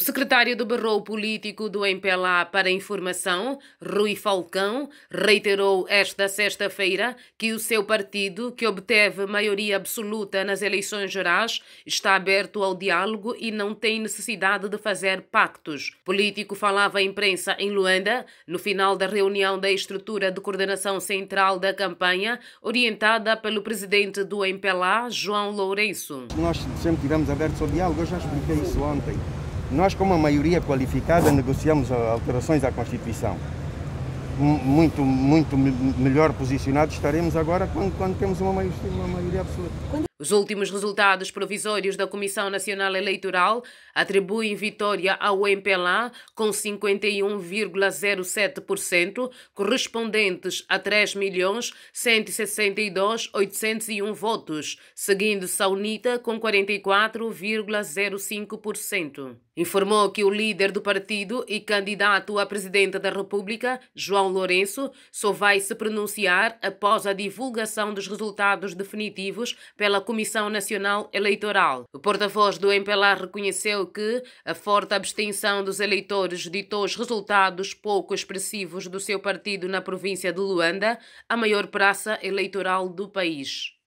O secretário do barro Político do MPLA para Informação, Rui Falcão, reiterou esta sexta-feira que o seu partido, que obteve maioria absoluta nas eleições gerais, está aberto ao diálogo e não tem necessidade de fazer pactos. O político falava à imprensa em Luanda, no final da reunião da estrutura de coordenação central da campanha, orientada pelo presidente do MPLA, João Lourenço. Nós sempre tivemos abertos ao diálogo, eu já expliquei isso ontem. Nós, como a maioria qualificada, negociamos alterações à Constituição. Muito, muito melhor posicionados estaremos agora quando, quando temos uma maioria, uma maioria absoluta. Os últimos resultados provisórios da Comissão Nacional Eleitoral atribuem vitória ao MPLA com 51,07%, correspondentes a 3.162.801 votos, seguindo Saunita com 44,05%. Informou que o líder do partido e candidato a presidente da República, João Lourenço, só vai se pronunciar após a divulgação dos resultados definitivos pela Comissão Nacional Eleitoral. O porta-voz do MPLA reconheceu que a forte abstenção dos eleitores ditou os resultados pouco expressivos do seu partido na província de Luanda, a maior praça eleitoral do país.